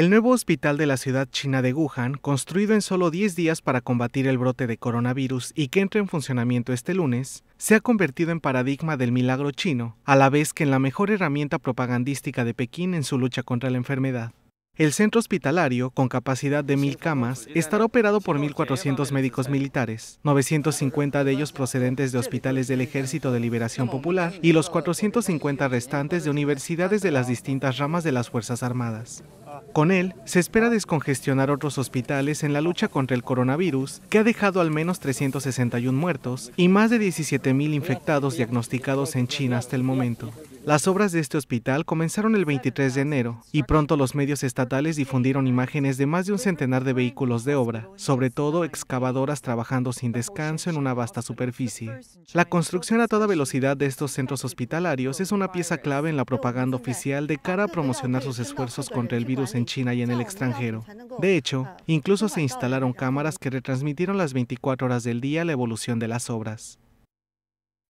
El nuevo hospital de la ciudad china de Wuhan, construido en solo 10 días para combatir el brote de coronavirus y que entra en funcionamiento este lunes, se ha convertido en paradigma del milagro chino, a la vez que en la mejor herramienta propagandística de Pekín en su lucha contra la enfermedad. El centro hospitalario, con capacidad de 1,000 camas, estará operado por 1.400 médicos militares, 950 de ellos procedentes de hospitales del Ejército de Liberación Popular y los 450 restantes de universidades de las distintas ramas de las Fuerzas Armadas. Con él, se espera descongestionar otros hospitales en la lucha contra el coronavirus, que ha dejado al menos 361 muertos y más de 17.000 infectados diagnosticados en China hasta el momento. Las obras de este hospital comenzaron el 23 de enero y pronto los medios estatales difundieron imágenes de más de un centenar de vehículos de obra, sobre todo excavadoras trabajando sin descanso en una vasta superficie. La construcción a toda velocidad de estos centros hospitalarios es una pieza clave en la propaganda oficial de cara a promocionar sus esfuerzos contra el virus en China y en el extranjero. De hecho, incluso se instalaron cámaras que retransmitieron las 24 horas del día la evolución de las obras.